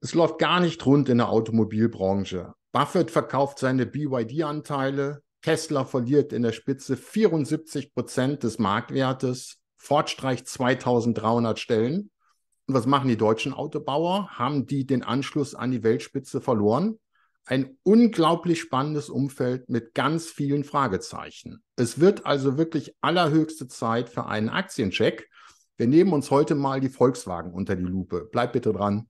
Es läuft gar nicht rund in der Automobilbranche. Buffett verkauft seine BYD-Anteile. Tesla verliert in der Spitze 74 Prozent des Marktwertes. Ford streicht 2300 Stellen. Und was machen die deutschen Autobauer? Haben die den Anschluss an die Weltspitze verloren? Ein unglaublich spannendes Umfeld mit ganz vielen Fragezeichen. Es wird also wirklich allerhöchste Zeit für einen Aktiencheck. Wir nehmen uns heute mal die Volkswagen unter die Lupe. Bleibt bitte dran.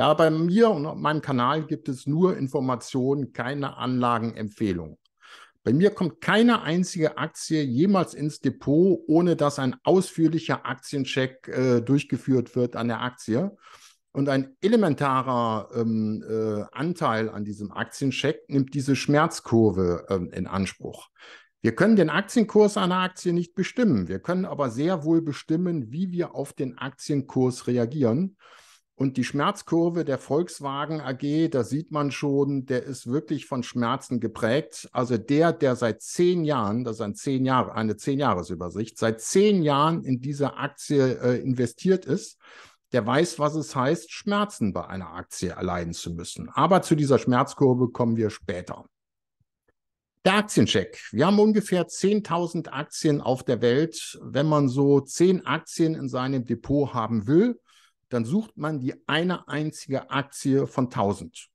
Ja, bei mir und meinem Kanal gibt es nur Informationen, keine Anlagenempfehlungen. Bei mir kommt keine einzige Aktie jemals ins Depot, ohne dass ein ausführlicher Aktiencheck äh, durchgeführt wird an der Aktie. Und ein elementarer ähm, äh, Anteil an diesem Aktiencheck nimmt diese Schmerzkurve ähm, in Anspruch. Wir können den Aktienkurs einer Aktie nicht bestimmen. Wir können aber sehr wohl bestimmen, wie wir auf den Aktienkurs reagieren. Und die Schmerzkurve der Volkswagen AG, da sieht man schon, der ist wirklich von Schmerzen geprägt. Also der, der seit zehn Jahren, das ist ein zehn Jahre, eine zehn Jahresübersicht, seit zehn Jahren in diese Aktie äh, investiert ist, der weiß, was es heißt, Schmerzen bei einer Aktie erleiden zu müssen. Aber zu dieser Schmerzkurve kommen wir später. Der Aktiencheck. Wir haben ungefähr 10.000 Aktien auf der Welt. Wenn man so zehn Aktien in seinem Depot haben will, dann sucht man die eine einzige Aktie von 1000.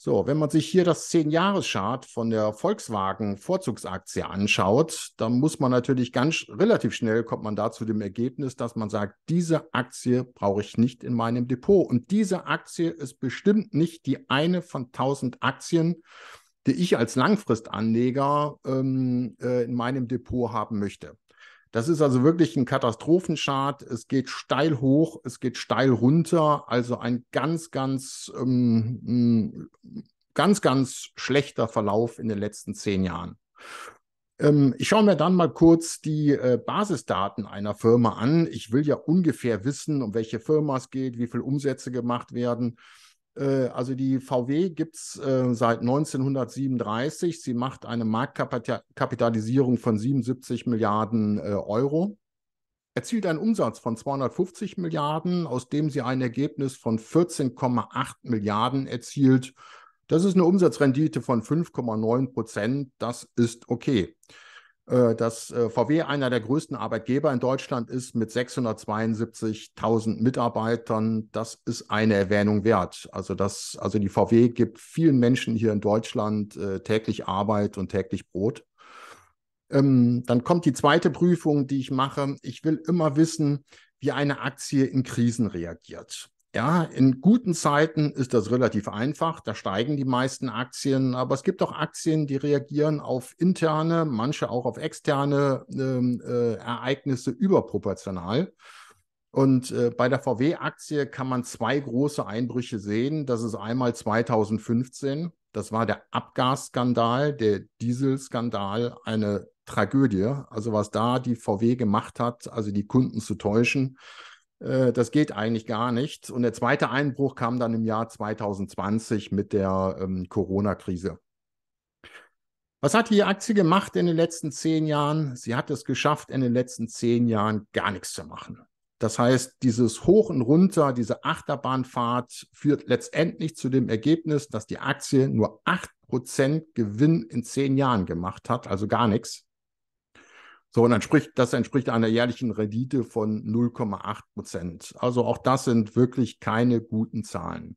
So, wenn man sich hier das 10-Jahres-Chart von der Volkswagen-Vorzugsaktie anschaut, dann muss man natürlich ganz relativ schnell kommt man da zu dem Ergebnis, dass man sagt, diese Aktie brauche ich nicht in meinem Depot. Und diese Aktie ist bestimmt nicht die eine von 1000 Aktien, die ich als Langfristanleger ähm, äh, in meinem Depot haben möchte. Das ist also wirklich ein Katastrophenchart. Es geht steil hoch, es geht steil runter. Also ein ganz, ganz, ähm, mm, ganz, ganz schlechter Verlauf in den letzten zehn Jahren. Ähm, ich schaue mir dann mal kurz die äh, Basisdaten einer Firma an. Ich will ja ungefähr wissen, um welche Firma es geht, wie viel Umsätze gemacht werden. Äh, also die VW gibt es äh, seit 1937. Sie macht eine Marktkapitalisierung von 77 Milliarden äh, Euro, erzielt einen Umsatz von 250 Milliarden, aus dem sie ein Ergebnis von 14,8 Milliarden erzielt. Das ist eine Umsatzrendite von 5,9 Prozent. Das ist okay. Äh, dass äh, VW einer der größten Arbeitgeber in Deutschland ist mit 672.000 Mitarbeitern. Das ist eine Erwähnung wert. Also das, also die VW gibt vielen Menschen hier in Deutschland äh, täglich Arbeit und täglich Brot. Ähm, dann kommt die zweite Prüfung, die ich mache. Ich will immer wissen, wie eine Aktie in Krisen reagiert. Ja, in guten Zeiten ist das relativ einfach, da steigen die meisten Aktien, aber es gibt auch Aktien, die reagieren auf interne, manche auch auf externe ähm, äh, Ereignisse überproportional. Und äh, bei der VW-Aktie kann man zwei große Einbrüche sehen. Das ist einmal 2015, das war der Abgasskandal, der Dieselskandal, eine Tragödie. Also was da die VW gemacht hat, also die Kunden zu täuschen äh, das geht eigentlich gar nicht. Und der zweite Einbruch kam dann im Jahr 2020 mit der ähm, Corona-Krise. Was hat die Aktie gemacht in den letzten zehn Jahren? Sie hat es geschafft, in den letzten zehn Jahren gar nichts zu machen. Das heißt, dieses Hoch und Runter, diese Achterbahnfahrt führt letztendlich zu dem Ergebnis, dass die Aktie nur 8% Gewinn in zehn Jahren gemacht hat, also gar nichts. So, und entspricht, das entspricht einer jährlichen Rendite von 0,8 Prozent. Also auch das sind wirklich keine guten Zahlen.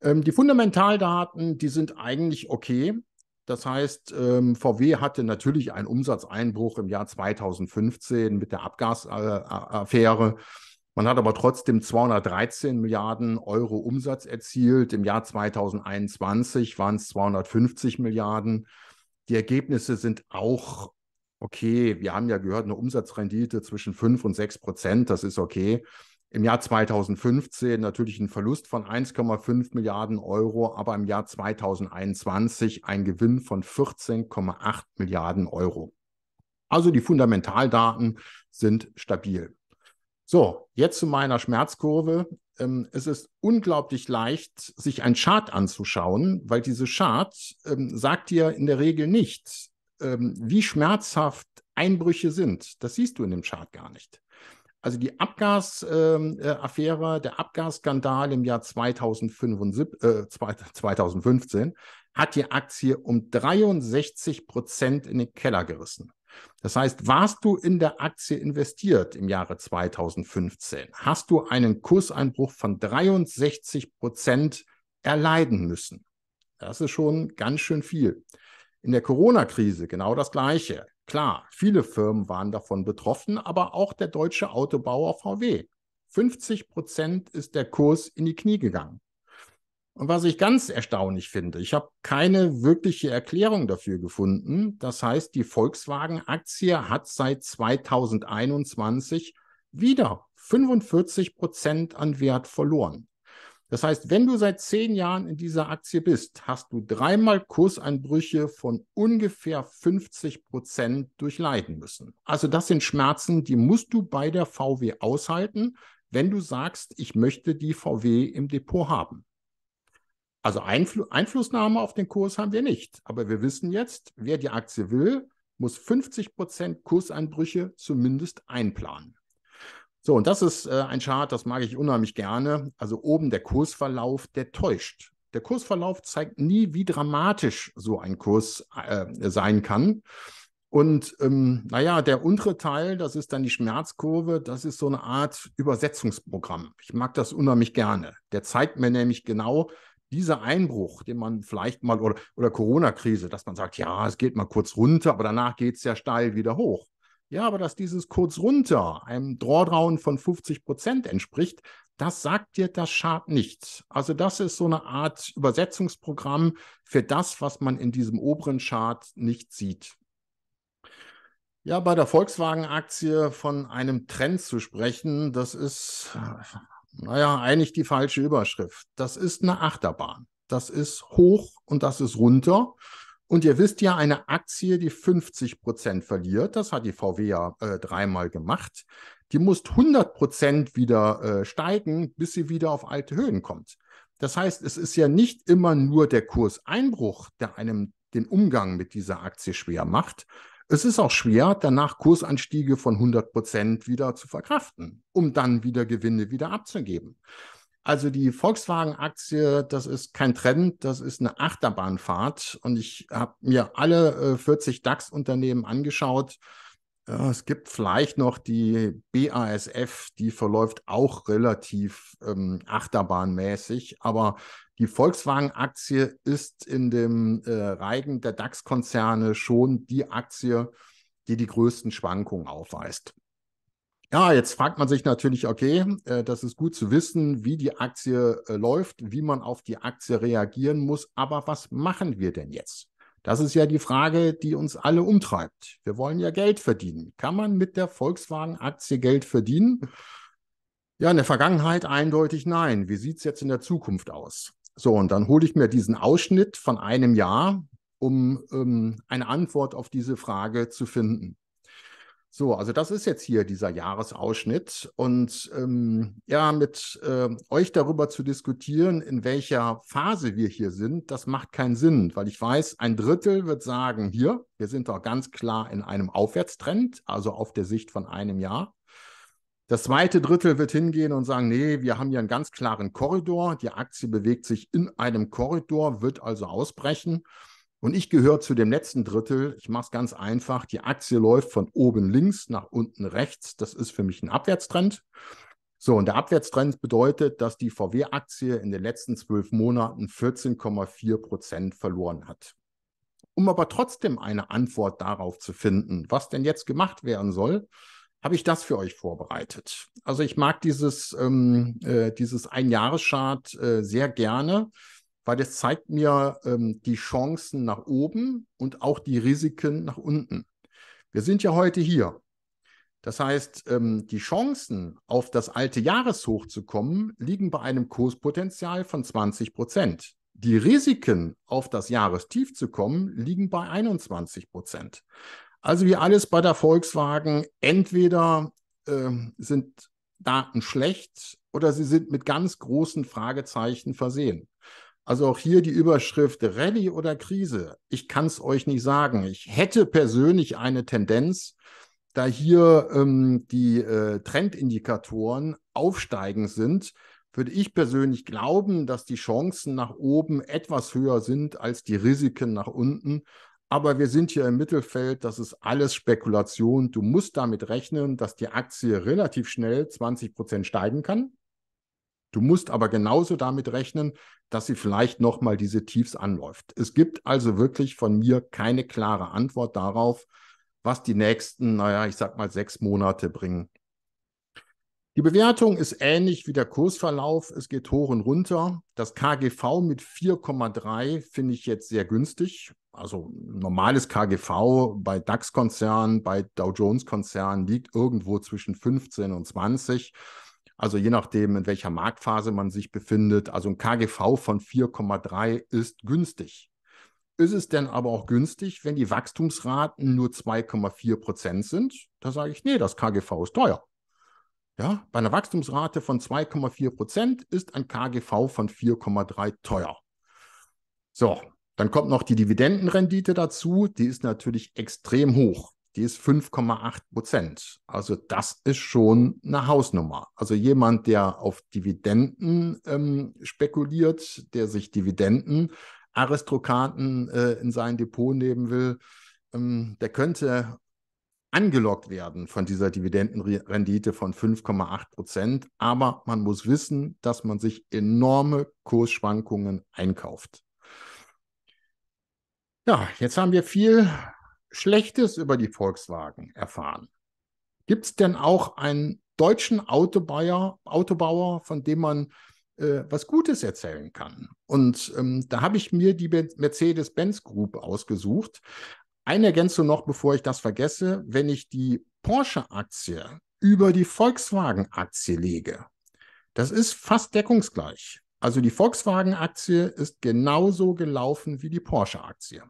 Ähm, die Fundamentaldaten, die sind eigentlich okay. Das heißt, ähm, VW hatte natürlich einen Umsatzeinbruch im Jahr 2015 mit der Abgasaffäre. Man hat aber trotzdem 213 Milliarden Euro Umsatz erzielt. Im Jahr 2021 waren es 250 Milliarden. Die Ergebnisse sind auch okay, wir haben ja gehört, eine Umsatzrendite zwischen 5 und 6 Prozent, das ist okay. Im Jahr 2015 natürlich ein Verlust von 1,5 Milliarden Euro, aber im Jahr 2021 ein Gewinn von 14,8 Milliarden Euro. Also die Fundamentaldaten sind stabil. So, jetzt zu meiner Schmerzkurve. Ähm, es ist unglaublich leicht, sich einen Chart anzuschauen, weil diese Chart ähm, sagt dir in der Regel nicht, ähm, wie schmerzhaft Einbrüche sind. Das siehst du in dem Chart gar nicht. Also die Abgasaffäre, ähm, äh, der Abgasskandal im Jahr 2075, äh, 2015 hat die Aktie um 63 Prozent in den Keller gerissen. Das heißt, warst du in der Aktie investiert im Jahre 2015, hast du einen Kurseinbruch von 63 Prozent erleiden müssen. Das ist schon ganz schön viel. In der Corona-Krise genau das Gleiche. Klar, viele Firmen waren davon betroffen, aber auch der deutsche Autobauer VW. 50 Prozent ist der Kurs in die Knie gegangen. Und was ich ganz erstaunlich finde, ich habe keine wirkliche Erklärung dafür gefunden. Das heißt, die Volkswagen-Aktie hat seit 2021 wieder 45 Prozent an Wert verloren. Das heißt, wenn du seit zehn Jahren in dieser Aktie bist, hast du dreimal Kurseinbrüche von ungefähr 50 Prozent durchleiden müssen. Also das sind Schmerzen, die musst du bei der VW aushalten, wenn du sagst, ich möchte die VW im Depot haben. Also Einfl Einflussnahme auf den Kurs haben wir nicht. Aber wir wissen jetzt, wer die Aktie will, muss 50 Prozent Kurseinbrüche zumindest einplanen. So, und das ist äh, ein Chart, das mag ich unheimlich gerne. Also oben der Kursverlauf, der täuscht. Der Kursverlauf zeigt nie, wie dramatisch so ein Kurs äh, sein kann. Und ähm, naja, der untere Teil, das ist dann die Schmerzkurve, das ist so eine Art Übersetzungsprogramm. Ich mag das unheimlich gerne. Der zeigt mir nämlich genau, dieser Einbruch, den man vielleicht mal oder, oder Corona-Krise, dass man sagt, ja, es geht mal kurz runter, aber danach geht es ja steil wieder hoch. Ja, aber dass dieses kurz runter einem Drawdown von 50 Prozent entspricht, das sagt dir das Chart nicht. Also das ist so eine Art Übersetzungsprogramm für das, was man in diesem oberen Chart nicht sieht. Ja, bei der Volkswagen-Aktie von einem Trend zu sprechen, das ist, naja, eigentlich die falsche Überschrift. Das ist eine Achterbahn. Das ist hoch und das ist runter. Und ihr wisst ja, eine Aktie, die 50 Prozent verliert, das hat die VW ja äh, dreimal gemacht, die muss 100 Prozent wieder äh, steigen, bis sie wieder auf alte Höhen kommt. Das heißt, es ist ja nicht immer nur der Kurseinbruch, der einem den Umgang mit dieser Aktie schwer macht. Es ist auch schwer, danach Kursanstiege von 100 Prozent wieder zu verkraften, um dann wieder Gewinne wieder abzugeben. Also die Volkswagen-Aktie, das ist kein Trend, das ist eine Achterbahnfahrt. Und ich habe mir alle 40 äh, DAX-Unternehmen angeschaut. Es gibt vielleicht noch die BASF, die verläuft auch relativ ähm, achterbahnmäßig, aber die Volkswagen-Aktie ist in dem äh, Reigen der DAX-Konzerne schon die Aktie, die die größten Schwankungen aufweist. Ja, jetzt fragt man sich natürlich, okay, äh, das ist gut zu wissen, wie die Aktie äh, läuft, wie man auf die Aktie reagieren muss, aber was machen wir denn jetzt? Das ist ja die Frage, die uns alle umtreibt. Wir wollen ja Geld verdienen. Kann man mit der Volkswagen-Aktie Geld verdienen? Ja, in der Vergangenheit eindeutig nein. Wie sieht es jetzt in der Zukunft aus? So, und dann hole ich mir diesen Ausschnitt von einem Jahr, um ähm, eine Antwort auf diese Frage zu finden. So, also das ist jetzt hier dieser Jahresausschnitt. Und ähm, ja, mit äh, euch darüber zu diskutieren, in welcher Phase wir hier sind, das macht keinen Sinn, weil ich weiß, ein Drittel wird sagen, hier, wir sind doch ganz klar in einem Aufwärtstrend, also auf der Sicht von einem Jahr. Das zweite Drittel wird hingehen und sagen, nee, wir haben hier einen ganz klaren Korridor, die Aktie bewegt sich in einem Korridor, wird also ausbrechen. Und ich gehöre zu dem letzten Drittel. Ich mache es ganz einfach. Die Aktie läuft von oben links nach unten rechts. Das ist für mich ein Abwärtstrend. So, und der Abwärtstrend bedeutet, dass die VW-Aktie in den letzten zwölf Monaten 14,4 Prozent verloren hat. Um aber trotzdem eine Antwort darauf zu finden, was denn jetzt gemacht werden soll, habe ich das für euch vorbereitet. Also ich mag dieses, ähm, äh, dieses Einjahreschart äh, sehr gerne, weil das zeigt mir ähm, die Chancen nach oben und auch die Risiken nach unten. Wir sind ja heute hier. Das heißt, ähm, die Chancen, auf das alte Jahreshoch zu kommen, liegen bei einem Kurspotenzial von 20 Prozent. Die Risiken, auf das Jahrestief zu kommen, liegen bei 21 Prozent. Also wie alles bei der Volkswagen, entweder äh, sind Daten schlecht oder sie sind mit ganz großen Fragezeichen versehen. Also auch hier die Überschrift Rallye oder Krise. Ich kann es euch nicht sagen. Ich hätte persönlich eine Tendenz, da hier ähm, die äh, Trendindikatoren aufsteigend sind, würde ich persönlich glauben, dass die Chancen nach oben etwas höher sind als die Risiken nach unten. Aber wir sind hier im Mittelfeld, das ist alles Spekulation. Du musst damit rechnen, dass die Aktie relativ schnell 20 Prozent steigen kann. Du musst aber genauso damit rechnen, dass sie vielleicht nochmal diese Tiefs anläuft. Es gibt also wirklich von mir keine klare Antwort darauf, was die nächsten, naja, ich sag mal sechs Monate bringen. Die Bewertung ist ähnlich wie der Kursverlauf. Es geht hoch und runter. Das KGV mit 4,3 finde ich jetzt sehr günstig. Also normales KGV bei DAX-Konzernen, bei Dow Jones-Konzernen liegt irgendwo zwischen 15 und 20. Also je nachdem, in welcher Marktphase man sich befindet. Also ein KGV von 4,3 ist günstig. Ist es denn aber auch günstig, wenn die Wachstumsraten nur 2,4 Prozent sind? Da sage ich, nee, das KGV ist teuer. Ja, bei einer Wachstumsrate von 2,4 Prozent ist ein KGV von 4,3 teuer. So, dann kommt noch die Dividendenrendite dazu. Die ist natürlich extrem hoch die ist 5,8 Prozent. Also das ist schon eine Hausnummer. Also jemand, der auf Dividenden ähm, spekuliert, der sich Dividenden Aristokraten äh, in sein Depot nehmen will, ähm, der könnte angelockt werden von dieser Dividendenrendite von 5,8 Prozent. Aber man muss wissen, dass man sich enorme Kursschwankungen einkauft. Ja, jetzt haben wir viel Schlechtes über die Volkswagen erfahren. Gibt es denn auch einen deutschen Autobauer, Autobauer von dem man äh, was Gutes erzählen kann? Und ähm, da habe ich mir die Mercedes-Benz Group ausgesucht. Eine Ergänzung noch, bevor ich das vergesse. Wenn ich die Porsche-Aktie über die Volkswagen-Aktie lege, das ist fast deckungsgleich. Also die Volkswagen-Aktie ist genauso gelaufen wie die Porsche-Aktie.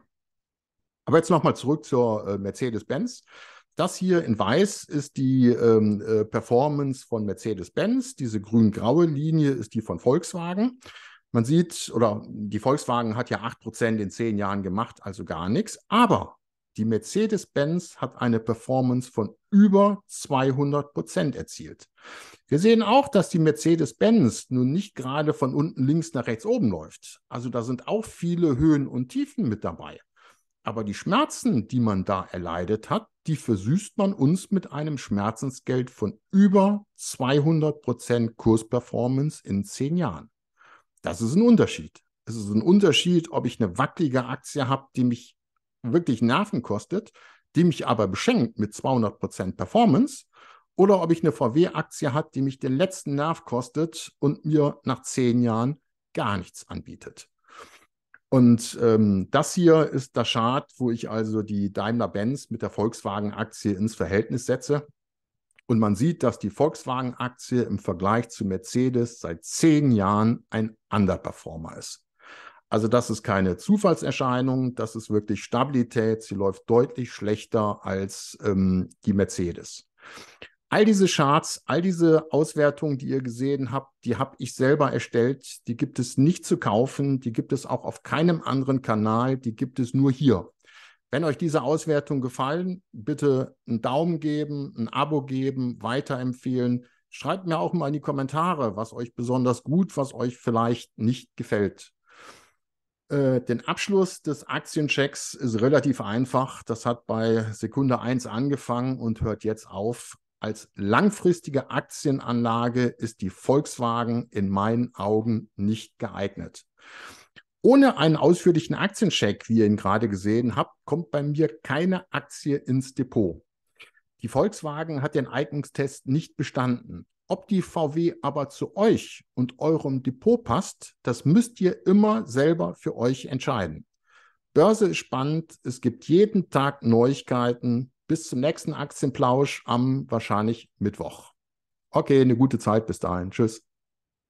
Aber jetzt nochmal zurück zur äh, Mercedes-Benz. Das hier in weiß ist die ähm, äh, Performance von Mercedes-Benz. Diese grün-graue Linie ist die von Volkswagen. Man sieht, oder die Volkswagen hat ja 8% in zehn Jahren gemacht, also gar nichts. Aber die Mercedes-Benz hat eine Performance von über 200 Prozent erzielt. Wir sehen auch, dass die Mercedes-Benz nun nicht gerade von unten links nach rechts oben läuft. Also da sind auch viele Höhen und Tiefen mit dabei. Aber die Schmerzen, die man da erleidet hat, die versüßt man uns mit einem Schmerzensgeld von über 200 Kursperformance in zehn Jahren. Das ist ein Unterschied. Es ist ein Unterschied, ob ich eine wackelige Aktie habe, die mich wirklich Nerven kostet, die mich aber beschenkt mit 200 Performance, oder ob ich eine VW-Aktie habe, die mich den letzten Nerv kostet und mir nach zehn Jahren gar nichts anbietet. Und ähm, das hier ist der Chart, wo ich also die Daimler-Benz mit der Volkswagen-Aktie ins Verhältnis setze. Und man sieht, dass die Volkswagen-Aktie im Vergleich zu Mercedes seit zehn Jahren ein Underperformer ist. Also das ist keine Zufallserscheinung, das ist wirklich Stabilität. Sie läuft deutlich schlechter als ähm, die Mercedes. All diese Charts, all diese Auswertungen, die ihr gesehen habt, die habe ich selber erstellt. Die gibt es nicht zu kaufen. Die gibt es auch auf keinem anderen Kanal. Die gibt es nur hier. Wenn euch diese Auswertungen gefallen, bitte einen Daumen geben, ein Abo geben, weiterempfehlen. Schreibt mir auch mal in die Kommentare, was euch besonders gut, was euch vielleicht nicht gefällt. Äh, den Abschluss des Aktienchecks ist relativ einfach. Das hat bei Sekunde 1 angefangen und hört jetzt auf als langfristige Aktienanlage ist die Volkswagen in meinen Augen nicht geeignet. Ohne einen ausführlichen Aktiencheck, wie ihr ihn gerade gesehen habt, kommt bei mir keine Aktie ins Depot. Die Volkswagen hat den Eignungstest nicht bestanden. Ob die VW aber zu euch und eurem Depot passt, das müsst ihr immer selber für euch entscheiden. Börse ist spannend, es gibt jeden Tag Neuigkeiten, bis zum nächsten Aktienplausch am wahrscheinlich Mittwoch. Okay, eine gute Zeit bis dahin. Tschüss.